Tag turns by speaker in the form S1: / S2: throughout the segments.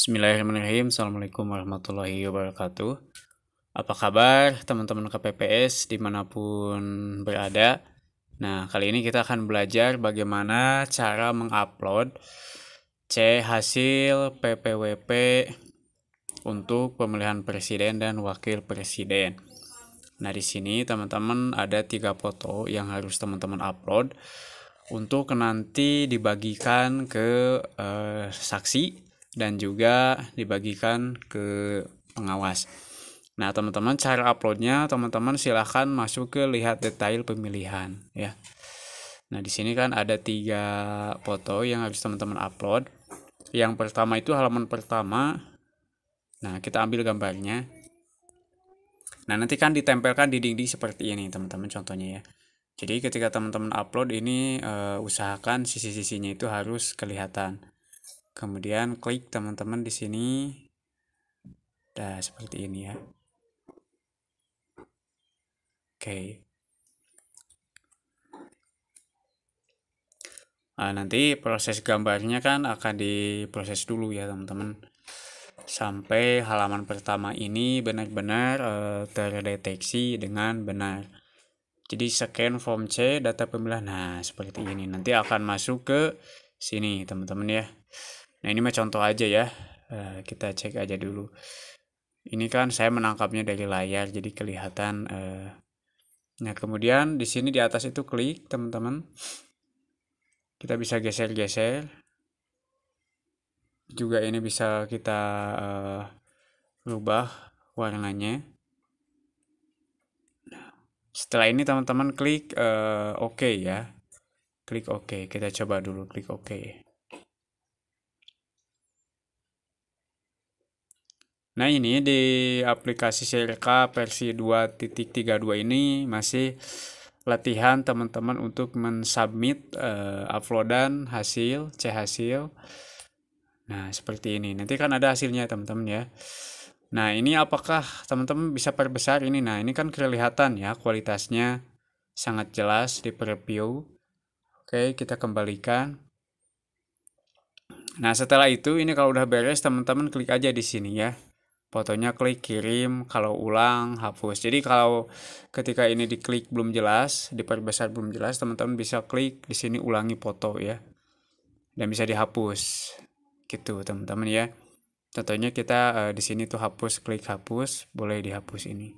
S1: Bismillahirrahmanirrahim. Assalamualaikum warahmatullahi wabarakatuh. Apa kabar teman-teman KPPS dimanapun berada? Nah, kali ini kita akan belajar bagaimana cara mengupload C hasil PPWP untuk pemilihan presiden dan wakil presiden. Nah, di sini teman-teman ada tiga foto yang harus teman-teman upload untuk nanti dibagikan ke uh, saksi dan juga dibagikan ke pengawas. Nah, teman-teman cara uploadnya teman-teman silahkan masuk ke lihat detail pemilihan ya. Nah, di sini kan ada tiga foto yang habis teman-teman upload. Yang pertama itu halaman pertama. Nah, kita ambil gambarnya. Nah, nanti kan ditempelkan di dinding seperti ini, teman-teman contohnya ya. Jadi ketika teman-teman upload ini uh, usahakan sisi-sisinya itu harus kelihatan kemudian klik teman-teman di sini nah seperti ini ya oke okay. nah, nanti proses gambarnya kan akan diproses dulu ya teman-teman sampai halaman pertama ini benar-benar e, terdeteksi dengan benar jadi scan form C data pemilihan nah seperti ini nanti akan masuk ke sini teman-teman ya Nah ini mah contoh aja ya, eh, kita cek aja dulu. Ini kan saya menangkapnya dari layar, jadi kelihatan. Eh. Nah kemudian di sini di atas itu klik teman-teman, kita bisa geser-geser. Juga ini bisa kita uh, rubah warnanya. Setelah ini teman-teman klik uh, OK ya, klik OK. Kita coba dulu klik OK. Nah ini di aplikasi CLK versi 2.32 ini masih latihan teman-teman untuk mensubmit uh, uploadan hasil C hasil. Nah seperti ini nanti kan ada hasilnya teman-teman ya. Nah ini apakah teman-teman bisa perbesar ini? Nah ini kan kelihatan ya kualitasnya sangat jelas di preview. Oke kita kembalikan. Nah setelah itu ini kalau udah beres teman-teman klik aja di sini ya fotonya klik kirim, kalau ulang hapus. Jadi kalau ketika ini diklik belum jelas, diperbesar belum jelas, teman-teman bisa klik di sini ulangi foto ya. Dan bisa dihapus. Gitu teman-teman ya. Contohnya kita uh, di sini tuh hapus, klik hapus, boleh dihapus ini.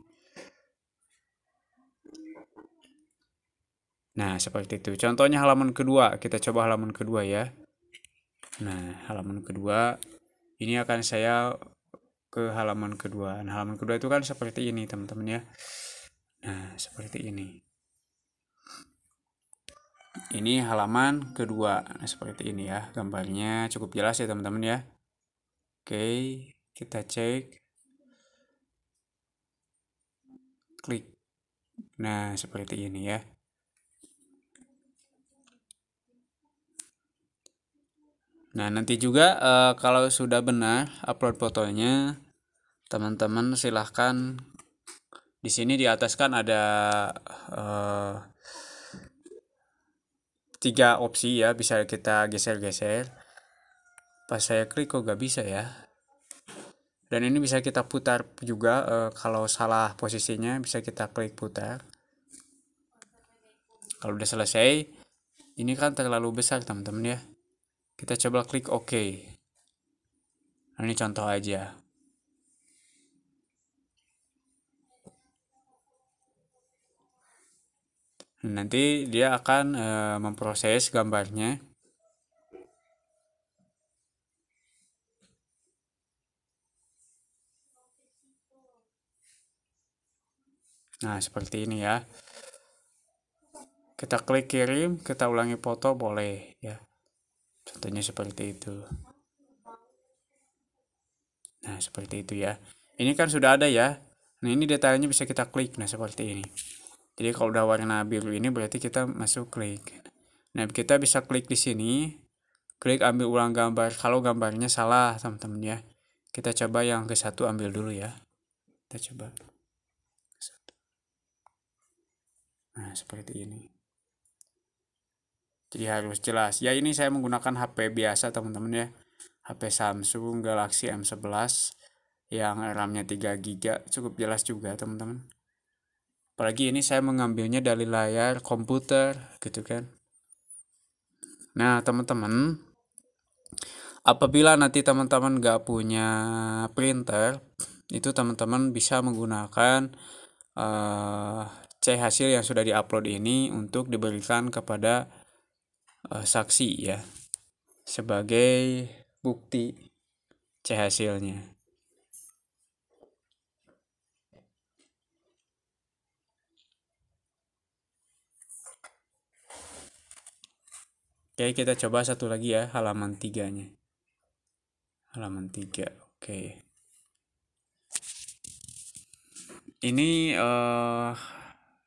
S1: Nah, seperti itu. Contohnya halaman kedua, kita coba halaman kedua ya. Nah, halaman kedua ini akan saya ke halaman kedua. Nah, halaman kedua itu kan seperti ini, teman-teman ya. Nah, seperti ini. Ini halaman kedua. Nah, seperti ini ya. Gambarnya cukup jelas ya, teman-teman ya. Oke, kita cek. Klik. Nah, seperti ini ya. Nah, nanti juga uh, kalau sudah benar upload fotonya, teman-teman silahkan di sini di atas kan ada uh, tiga opsi ya bisa kita geser-geser pas saya klik kok gak bisa ya dan ini bisa kita putar juga uh, kalau salah posisinya bisa kita klik putar kalau udah selesai ini kan terlalu besar teman-teman ya kita coba klik OK nah, ini contoh aja nanti dia akan e, memproses gambarnya nah seperti ini ya kita klik kirim kita ulangi foto boleh ya contohnya seperti itu nah seperti itu ya ini kan sudah ada ya nah ini detailnya bisa kita klik nah seperti ini jadi kalau udah warna biru ini berarti kita masuk klik. Nah, kita bisa klik di sini. Klik ambil ulang gambar. Kalau gambarnya salah, teman-teman ya. Kita coba yang ke satu ambil dulu ya. Kita coba. Nah, seperti ini. Jadi harus jelas. Ya, ini saya menggunakan HP biasa, teman-teman ya. HP Samsung Galaxy M11 yang RAM-nya 3 GB cukup jelas juga, teman-teman apalagi ini saya mengambilnya dari layar komputer gitu kan nah teman-teman apabila nanti teman-teman nggak punya printer itu teman-teman bisa menggunakan uh, C hasil yang sudah diupload ini untuk diberikan kepada uh, saksi ya sebagai bukti C hasilnya Oke, kita coba satu lagi ya, halaman tiganya. Halaman tiga, oke. Ini uh,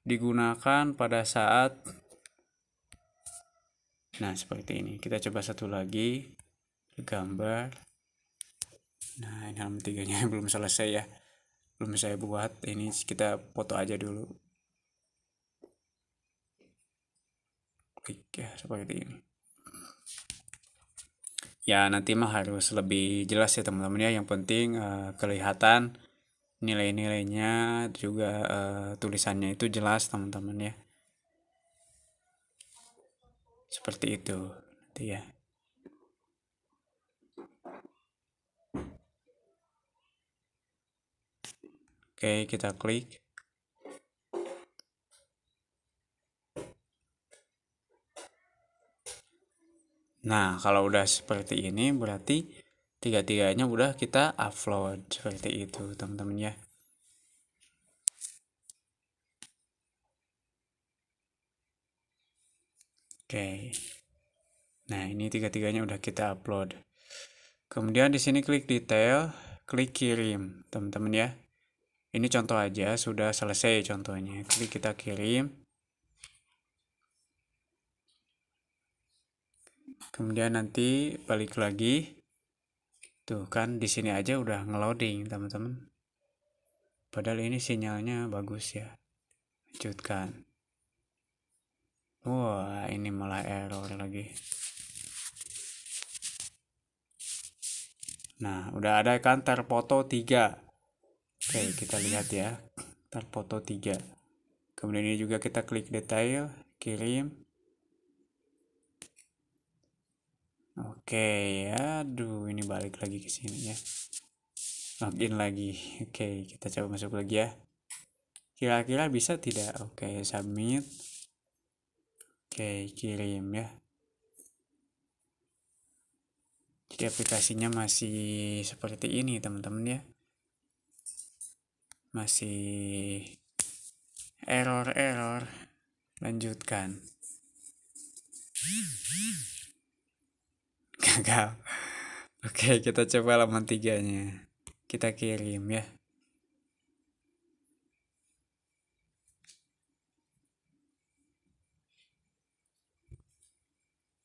S1: digunakan pada saat... Nah, seperti ini. Kita coba satu lagi. Gambar. Nah, ini halaman tiganya belum selesai ya. Belum saya buat. Ini kita foto aja dulu. Klik ya, seperti ini ya nanti mah harus lebih jelas ya teman-teman ya yang penting uh, kelihatan nilai-nilainya juga uh, tulisannya itu jelas teman-teman ya seperti itu nanti ya oke kita klik Nah, kalau udah seperti ini berarti tiga-tiganya udah kita upload seperti itu, teman-teman ya. Oke. Nah, ini tiga-tiganya udah kita upload. Kemudian di sini klik detail, klik kirim, teman-teman ya. Ini contoh aja, sudah selesai contohnya. Klik kita kirim. kemudian nanti balik lagi tuh kan di sini aja udah ngeloading teman-teman padahal ini sinyalnya bagus ya lanjutkan wah ini malah error lagi nah udah ada kan terfoto 3 oke kita lihat ya terfoto 3 kemudian ini juga kita klik detail kirim Oke, aduh ini balik lagi ke sini ya. Login lagi. Oke, kita coba masuk lagi ya. Kira-kira bisa tidak? Oke, submit. Oke, kirim ya. Jadi aplikasinya masih seperti ini, teman-teman ya. Masih error-error. Lanjutkan gagal oke kita coba laman tiganya kita kirim ya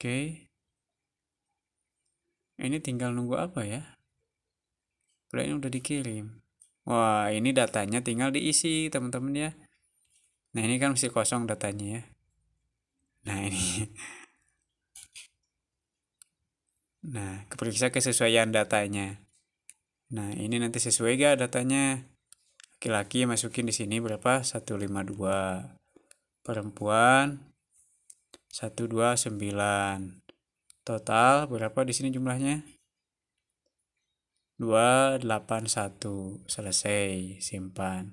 S1: Oke. Ini tinggal nunggu apa ya? Kalau ini udah dikirim. Wah, ini datanya tinggal diisi, teman-teman ya. Nah, ini kan masih kosong datanya ya. Nah, ini Nah, periksa kesesuaian datanya. Nah, ini nanti sesuai gak datanya? Laki-laki masukin di sini berapa? 152. Perempuan 129. Total berapa di sini jumlahnya? 281. Selesai, simpan.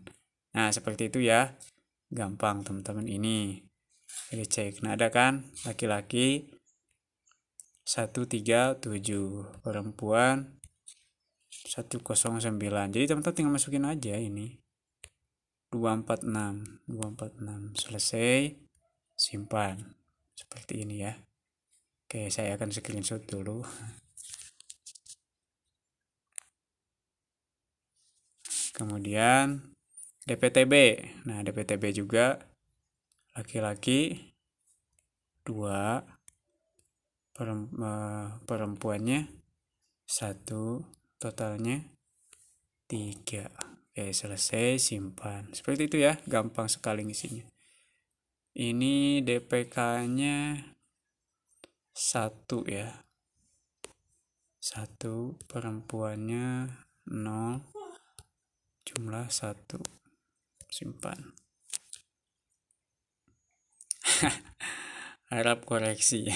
S1: Nah, seperti itu ya. Gampang teman-teman ini. ini cek. Nah, ada kan laki-laki 137 perempuan 109 jadi teman-teman tinggal masukin aja ini 246 246 selesai simpan seperti ini ya oke saya akan screenshot dulu kemudian DPTB nah DPTB juga laki-laki 2 perempuannya satu totalnya tiga oke selesai simpan seperti itu ya gampang sekali isinya ini DPK nya satu ya satu perempuannya nol jumlah satu simpan harap koreksi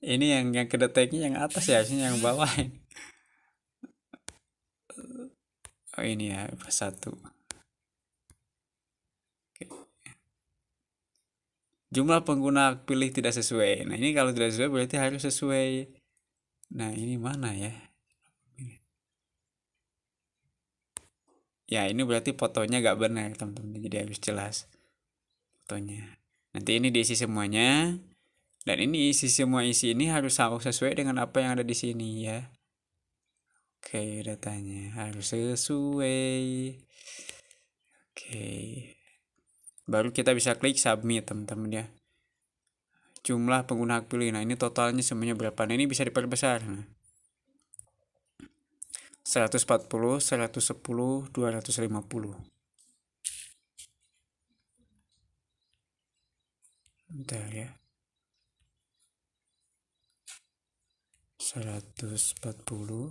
S1: ini yang yang kedeteknya yang atas ya sih yang bawah ini. oh ini ya persatu Oke. jumlah pengguna pilih tidak sesuai nah ini kalau tidak sesuai berarti harus sesuai nah ini mana ya ya ini berarti fotonya gak benar teman-teman jadi harus jelas fotonya nanti ini diisi semuanya dan ini isi semua isi ini harus harus sesuai dengan apa yang ada di sini ya. Oke, datanya harus sesuai. Oke. Baru kita bisa klik submit, teman-teman ya. Jumlah pengguna hak pilih. Nah, ini totalnya semuanya berapa? Nah, ini bisa diperbesar. Nah. 140, 110, 250. Bentar ya. 140 120 260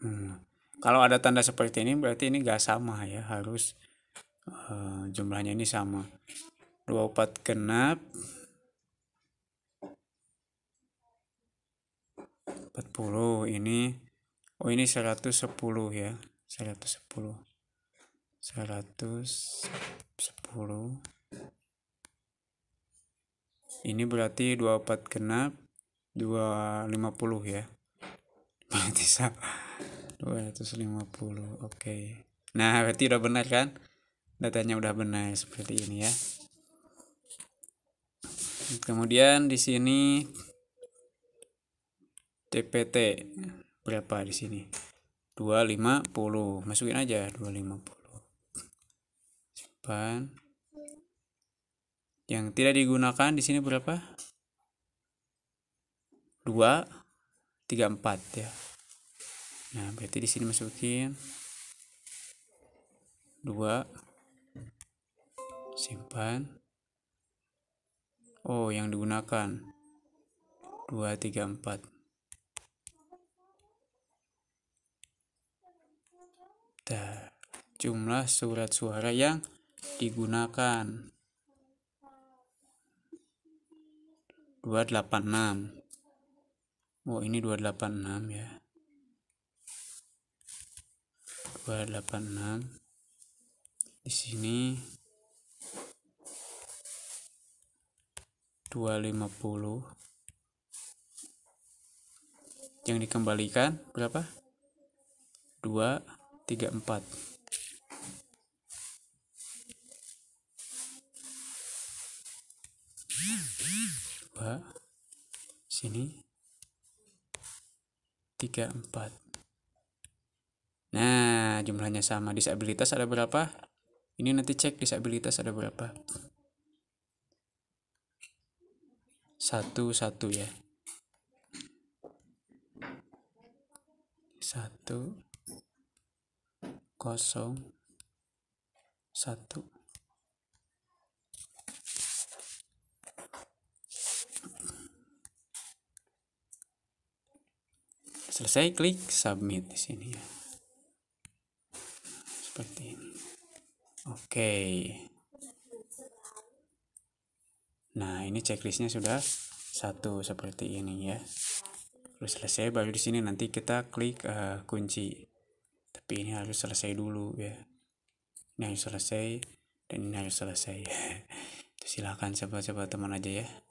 S1: Hmm. Kalau ada tanda seperti ini berarti ini gak sama ya harus uh, jumlahnya ini sama 24 genap 40 ini oh ini 110 ya 110 110 ini berarti 24 genap 250 ya berarti salah 250 oke okay. nah berarti udah benar kan datanya udah benar seperti ini ya kemudian di sini TPT berapa di sini 250 masukin aja 250 8 kan? Yang tidak digunakan di sini berapa? 2 3 4 ya. Nah, berarti di sini masukin 2 simpan. Oh, yang digunakan 2 3 4. jumlah surat suara yang digunakan 286 Oh ini 286 ya 286 di sini 250 yang dikembalikan berapa 234 tiga empat, nah jumlahnya sama disabilitas ada berapa ini nanti cek disabilitas ada berapa satu satu ya satu kosong satu selesai klik submit di sini ya seperti ini oke nah ini checklistnya sudah satu seperti ini ya terus selesai baru di sini nanti kita klik uh, kunci tapi ini harus selesai dulu ya ini harus selesai dan ini harus selesai silahkan coba-coba teman aja ya